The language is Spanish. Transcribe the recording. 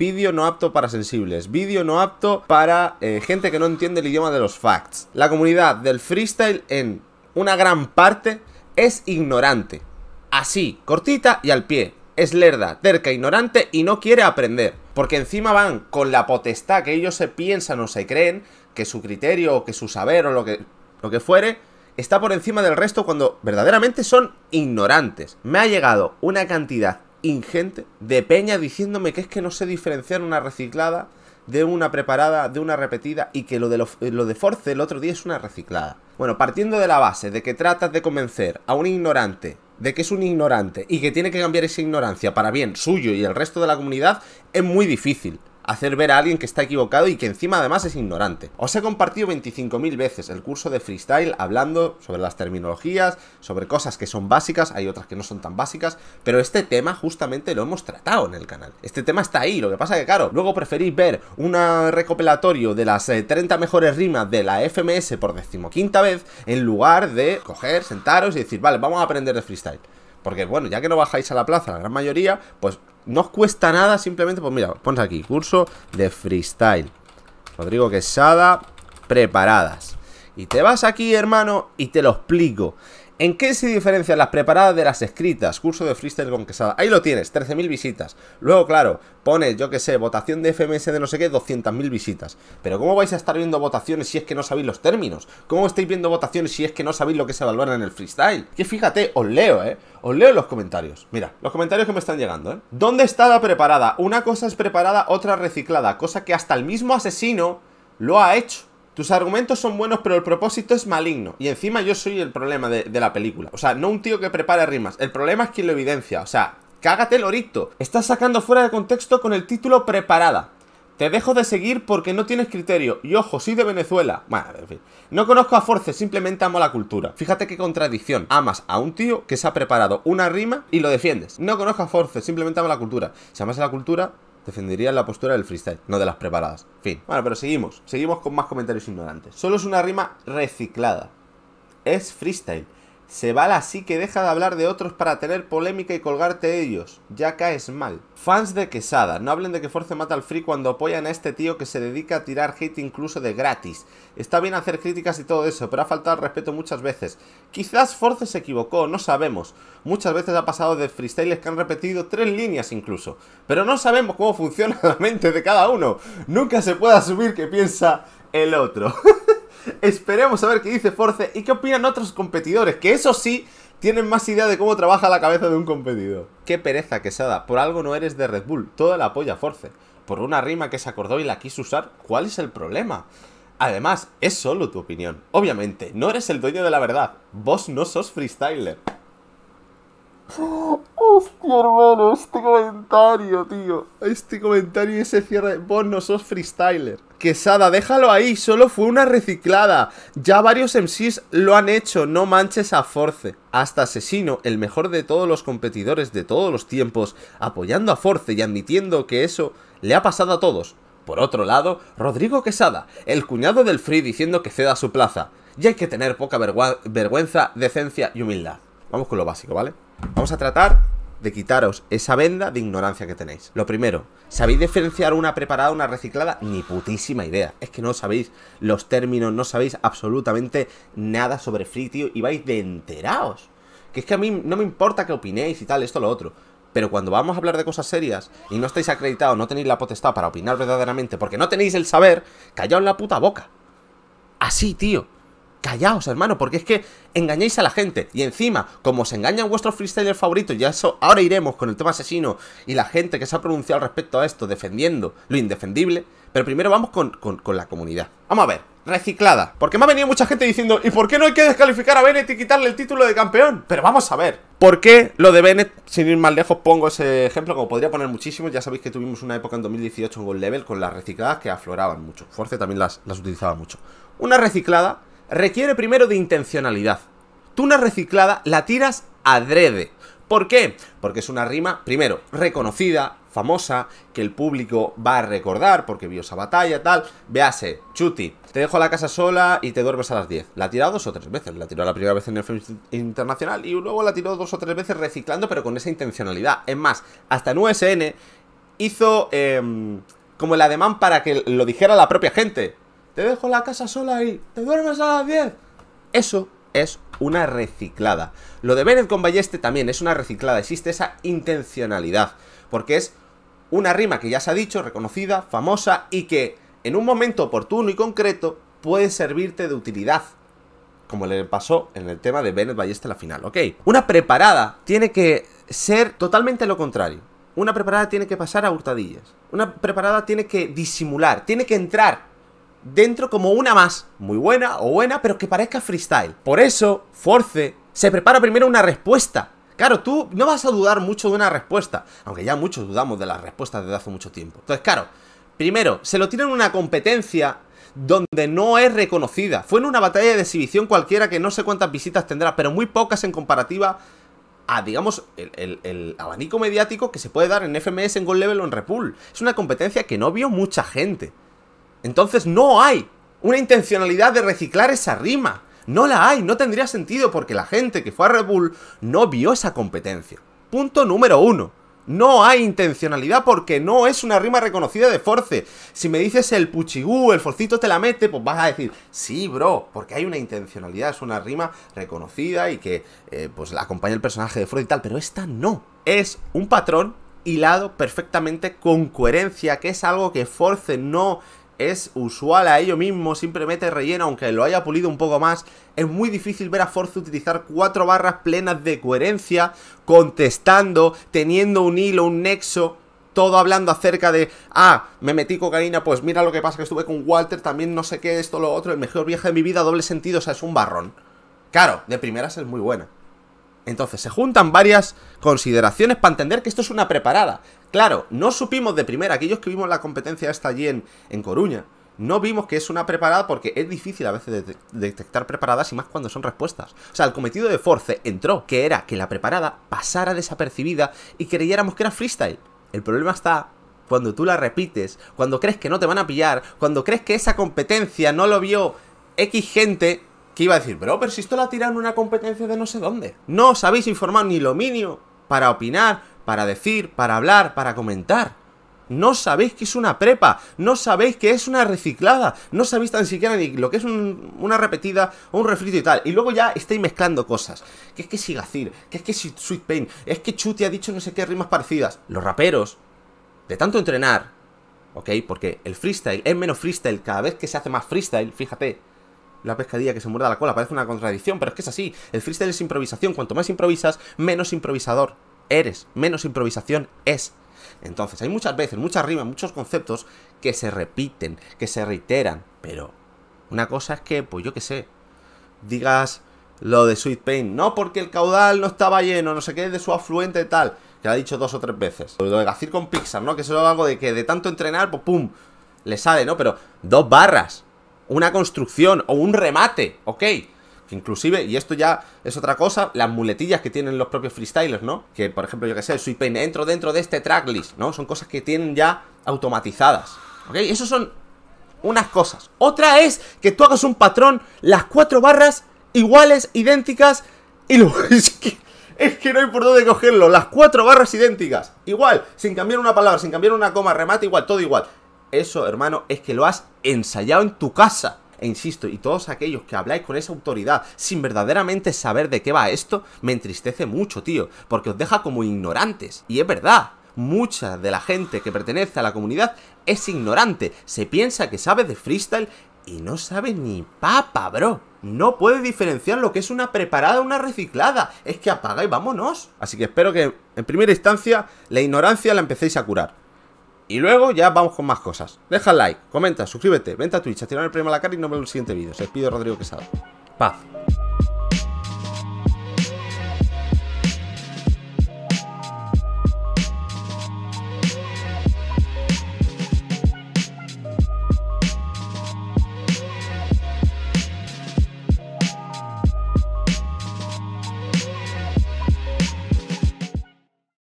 Vídeo no apto para sensibles. Vídeo no apto para eh, gente que no entiende el idioma de los facts. La comunidad del freestyle en una gran parte es ignorante. Así, cortita y al pie. Es lerda, terca, ignorante y no quiere aprender. Porque encima van con la potestad que ellos se piensan o se creen que su criterio o que su saber o lo que, lo que fuere está por encima del resto cuando verdaderamente son ignorantes. Me ha llegado una cantidad ingente de peña diciéndome que es que no sé diferenciar una reciclada de una preparada, de una repetida y que lo de, lo, de Force el otro día es una reciclada. Bueno, partiendo de la base de que tratas de convencer a un ignorante de que es un ignorante y que tiene que cambiar esa ignorancia para bien suyo y el resto de la comunidad, es muy difícil hacer ver a alguien que está equivocado y que encima además es ignorante. Os he compartido 25.000 veces el curso de freestyle hablando sobre las terminologías, sobre cosas que son básicas, hay otras que no son tan básicas, pero este tema justamente lo hemos tratado en el canal. Este tema está ahí, lo que pasa que claro, luego preferís ver un recopilatorio de las 30 eh, mejores rimas de la FMS por decimoquinta vez en lugar de coger, sentaros y decir, vale, vamos a aprender de freestyle. Porque bueno, ya que no bajáis a la plaza la gran mayoría, pues no os cuesta nada, simplemente, pues mira, pones aquí, curso de freestyle. Rodrigo Quesada, preparadas. Y te vas aquí, hermano, y te lo explico. ¿En qué se diferencian las preparadas de las escritas? Curso de freestyle con quesada. Ahí lo tienes, 13.000 visitas. Luego, claro, pones, yo qué sé, votación de FMS de no sé qué, 200.000 visitas. Pero ¿cómo vais a estar viendo votaciones si es que no sabéis los términos? ¿Cómo estáis viendo votaciones si es que no sabéis lo que se evalúa en el freestyle? Que fíjate, os leo, ¿eh? Os leo los comentarios. Mira, los comentarios que me están llegando, ¿eh? ¿Dónde está la preparada? Una cosa es preparada, otra reciclada. Cosa que hasta el mismo asesino lo ha hecho. Tus argumentos son buenos, pero el propósito es maligno. Y encima yo soy el problema de, la película. O sea, no un tío que prepara rimas. El problema es quien lo evidencia. O sea, cágate, el Lorito. Estás sacando fuera de contexto con el título preparada. Te dejo de seguir porque no tienes criterio. Y ojo, sí de Venezuela. Bueno, en fin. No conozco a Force, simplemente amo la cultura. Fíjate qué contradicción. Amas a un tío que se ha preparado una rima y lo defiendes. No conozco a Force, simplemente amo la cultura. Si amas a la cultura, defendería la postura del freestyle, no de las preparadas. Fin. Bueno, pero seguimos. Seguimos con más comentarios ignorantes. Solo es una rima reciclada. Es freestyle. Se vale así que deja de hablar de otros para tener polémica y colgarte ellos. Ya caes mal. Fans de Quesada, no hablen de que Force mata al Free cuando apoyan a este tío que se dedica a tirar hate incluso de gratis. Está bien hacer críticas y todo eso, pero ha faltado respeto muchas veces. Quizás Force se equivocó, no sabemos. Muchas veces ha pasado de freestyles que han repetido tres líneas incluso. Pero no sabemos cómo funciona la mente de cada uno. Nunca se puede asumir que piensa el otro. Esperemos a ver qué dice Force y qué opinan otros competidores, que eso sí tienen más idea de cómo trabaja la cabeza de un competidor. Qué pereza, Quesada. Por algo no eres de Red Bull. Toda la apoya Force. Por una rima que se acordó y la quiso usar, ¿cuál es el problema? Además, es solo tu opinión. Obviamente, no eres el dueño de la verdad. Vos no sos freestyler. Hostia, hermano, este comentario, tío. Este comentario y ese cierre. Vos no sos freestyler. Quesada, déjalo ahí, solo fue una reciclada. Ya varios MCs lo han hecho, no manches a Force. Hasta Asesino, el mejor de todos los competidores de todos los tiempos, apoyando a Force y admitiendo que eso le ha pasado a todos. Por otro lado, Rodrigo Quesada, el cuñado del Free diciendo que ceda su plaza. Y hay que tener poca vergüenza, decencia y humildad. Vamos con lo básico, ¿vale? Vamos a tratar de quitaros esa venda de ignorancia que tenéis. Lo primero, ¿sabéis diferenciar una preparada, una reciclada? Ni putísima idea. Es que no sabéis los términos, no sabéis absolutamente nada sobre Free, tío, y vais de enteraos. Que es que a mí no me importa que opinéis y tal, esto, lo otro. Pero cuando vamos a hablar de cosas serias y no estáis acreditados, no tenéis la potestad para opinar verdaderamente, porque no tenéis el saber, callaos en la puta boca. Así, tío callaos, hermano, porque es que engañáis a la gente. Y encima, como os engañan vuestros freestylers favoritos, ya eso, ahora iremos con el tema asesino y la gente que se ha pronunciado respecto a esto, defendiendo lo indefendible. Pero primero vamos con, la comunidad. Vamos a ver, reciclada. Porque me ha venido mucha gente diciendo, ¿y por qué no hay que descalificar a Bennett y quitarle el título de campeón? Pero vamos a ver. ¿Por qué lo de Bennett, sin ir más lejos, pongo ese ejemplo, como podría poner muchísimo Ya sabéis que tuvimos una época en 2018 en Gold Level con las recicladas que afloraban mucho. Force también las, las utilizaba mucho. Una reciclada requiere primero de intencionalidad. Tú una reciclada la tiras adrede. ¿Por qué? Porque es una rima, primero, reconocida, famosa, que el público va a recordar porque vio esa batalla, tal. Vease, Chuti, te dejo la casa sola y te duermes a las 10. La ha tirado dos o tres veces. La tiró la primera vez en el film internacional y luego la tiró dos o tres veces reciclando, pero con esa intencionalidad. Es más, hasta en USN hizo em, como el ademán para que lo dijera la propia gente te dejo la casa sola ahí, te duermes a las 10. Eso es una reciclada. Lo de Bennett con Balleste también es una reciclada, existe esa intencionalidad, porque es una rima que ya se ha dicho, reconocida, famosa y que en un momento oportuno y concreto puede servirte de utilidad, como le pasó en el tema de Bennett Balleste en la final, ¿ok? Una preparada tiene que ser totalmente lo contrario. Una preparada tiene que pasar a hurtadillas. Una preparada tiene que disimular, tiene que entrar dentro como una más, muy buena o buena, pero que parezca freestyle. Por eso, Force se prepara primero una respuesta. Claro, tú no vas a dudar mucho de una respuesta, aunque ya muchos dudamos de las respuestas desde hace mucho tiempo. Entonces, claro, primero, se lo en una competencia donde no es reconocida. Fue en una batalla de exhibición cualquiera que no sé cuántas visitas tendrá, pero muy pocas en comparativa a, digamos, el, el, abanico mediático que se puede dar en FMS, en Gold Level o en Repul. Es una competencia que no vio mucha gente. Entonces no hay una intencionalidad de reciclar esa rima. No la hay, no tendría sentido porque la gente que fue a Red Bull no vio esa competencia. Punto número uno. No hay intencionalidad porque no es una rima reconocida de Force. Si me dices el puchigú, el forcito te la mete, pues vas a decir, sí, bro, porque hay una intencionalidad, es una rima reconocida y que eh, pues la acompaña el personaje de Force y tal, pero esta no. Es un patrón hilado perfectamente con coherencia, que es algo que Force no es usual a ello mismo, siempre mete relleno, aunque lo haya pulido un poco más. Es muy difícil ver a Forza utilizar cuatro barras plenas de coherencia, contestando, teniendo un hilo, un nexo todo hablando acerca de, ah, me metí cocaína, pues mira lo que pasa que estuve con Walter, también no sé qué, esto, lo otro, el mejor viaje de mi vida, doble sentido, o sea, es un barrón. Claro, de primeras es muy buena. Entonces, se juntan varias consideraciones para entender que esto es una preparada. Claro, no supimos de primera, aquellos que vimos la competencia esta allí en, Coruña, no vimos que es una preparada porque es difícil a veces detectar preparadas y más cuando son respuestas. O sea, el cometido de Force entró, que era que la preparada pasara desapercibida y creyéramos que era freestyle. El problema está cuando tú la repites, cuando crees que no te van a pillar, cuando crees que esa competencia no lo vio X gente que iba a decir, bro, pero si esto la en una competencia de no sé dónde. No os habéis informado ni lo mínimo para opinar, para decir, para hablar, para comentar. No sabéis que es una prepa, no sabéis que es una reciclada, no sabéis tan siquiera ni lo que es una repetida o un refrito y tal. Y luego ya estáis mezclando cosas. Que es que Gacir, que es que Sweet Pain, es que Chuti ha dicho no sé qué rimas parecidas. Los raperos, de tanto entrenar, ¿ok? Porque el freestyle es menos freestyle cada vez que se hace más freestyle, fíjate la pescadilla que se muerde la cola. Parece una contradicción, pero es que es así. El freestyle es improvisación. Cuanto más improvisas, menos improvisador eres, menos improvisación es. Entonces, hay muchas veces, muchas rimas, muchos conceptos que se repiten, que se reiteran. Pero una cosa es que, pues yo qué sé, digas lo de Sweet Pain. No, porque el caudal no estaba lleno, no sé qué, de su afluente tal. Que lo ha dicho dos o tres veces. Lo de Gacir con Pixar, ¿no? Que eso es algo de que de tanto entrenar, pues pum, le sale, ¿no? Pero dos barras una construcción o un remate, ¿ok? inclusive, y esto ya es otra cosa, las muletillas que tienen los propios freestylers, ¿no? Que, por ejemplo, yo que sé, soy peine, entro dentro de este tracklist, ¿no? Son cosas que tienen ya automatizadas, ¿ok? Eso son unas cosas. Otra es que tú hagas un patrón, las cuatro barras iguales, idénticas, y luego... Es que, es que no hay por dónde cogerlo, las cuatro barras idénticas, igual, sin cambiar una palabra, sin cambiar una coma, remate igual, todo igual eso, hermano, es que lo has ensayado en tu casa. E insisto, y todos aquellos que habláis con esa autoridad sin verdaderamente saber de qué va esto, me entristece mucho, tío, porque os deja como ignorantes. Y es verdad, mucha de la gente que pertenece a la comunidad es ignorante. Se piensa que sabe de freestyle y no sabe ni papa, bro. No puede diferenciar lo que es una preparada o una reciclada. Es que apaga y vámonos. Así que espero que en primera instancia la ignorancia la empecéis a curar. Y luego ya vamos con más cosas. Deja like, comenta, suscríbete, vente a Twitch, tirar el premio a la cara y nos vemos en el siguiente vídeo. Se despide Rodrigo Quesada. Paz.